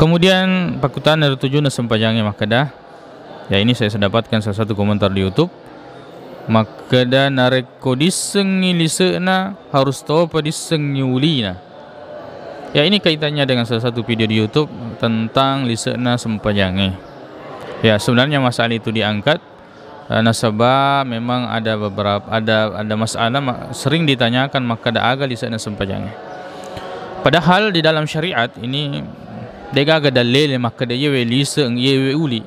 Kemudian Pakutan tujuh 7 sempajangnya Makedah Ya ini saya sedapatkan salah satu komentar di Youtube Makedah nareko disengi lisena harus tahu apa disengi ulina. Ya ini kaitannya dengan salah satu video di YouTube tentang lisena sempajangnya. Ya sebenarnya masalah itu diangkat eh, nasabah memang ada beberapa ada ada masalah sering ditanyakan makedah agak lisena sempajangnya. Padahal di dalam syariat ini Dega ke dalil maka dia we lisa ng uli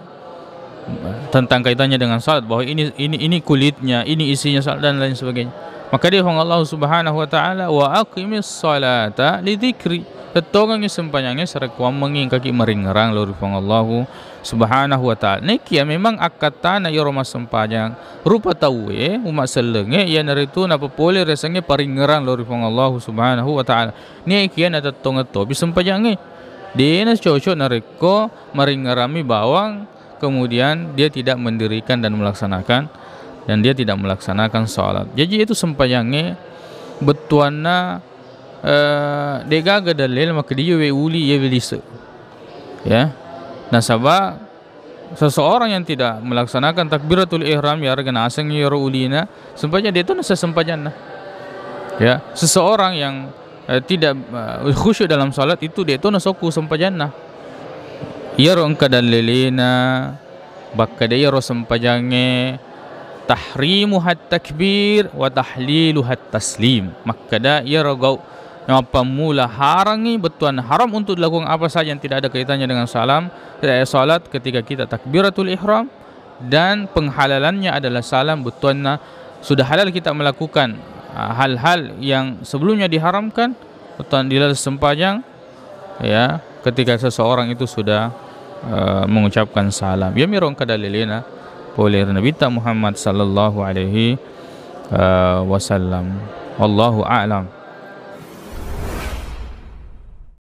tentang kaitannya dengan salat bahawa ini ini ini kulitnya ini isinya salat dan lain sebagainya maka dia fang Allah Subhanahu wa taala wa aqimis salata li dzikri tetongangi sempanyangnya serekwa menging kaki meringerang lur Allah Subhanahu wa taala niki memang akata na yo rumah sempanyang rupa tauwe umat selenge ya naritu na popole resenge paringrang lur fang Allah Subhanahu wa taala niki ya na tetongeto bi sempanyangnya Dinas cocok nariko meringerami bawang kemudian dia tidak mendirikan dan melaksanakan dan dia tidak melaksanakan salat. Jadi itu sempayangnya betuana eh, degaga dalil maka dia weuli ya bilisa. Ya. Nasabah seseorang yang tidak melaksanakan takbiratul ihram ya rekan asing ya ulina sempatnya dia tu nasa ya seseorang yang Eh, tidak uh, khusyuk dalam solat itu dia tu nasoku sampai jannah. Ya rongka dan lelina bakka dia ro jange. tahrimu hat takbir wa tahlilu hat taslim. Maka dia ya ro gau yang apa mula harangi betuan haram untuk dilakukan apa saja yang tidak ada kaitannya dengan salam tidak ada salat ketika kita takbiratul ihram dan penghalalannya adalah salam betuan sudah halal kita melakukan Ah, hal-hal yang sebelumnya diharamkan hutan dilalui sempajang ya ketika seseorang itu sudah uh, mengucapkan salam ya mirong kada kadalilina oleh Nabi Muhammad sallallahu alaihi eh, wasallam wallahu a'lam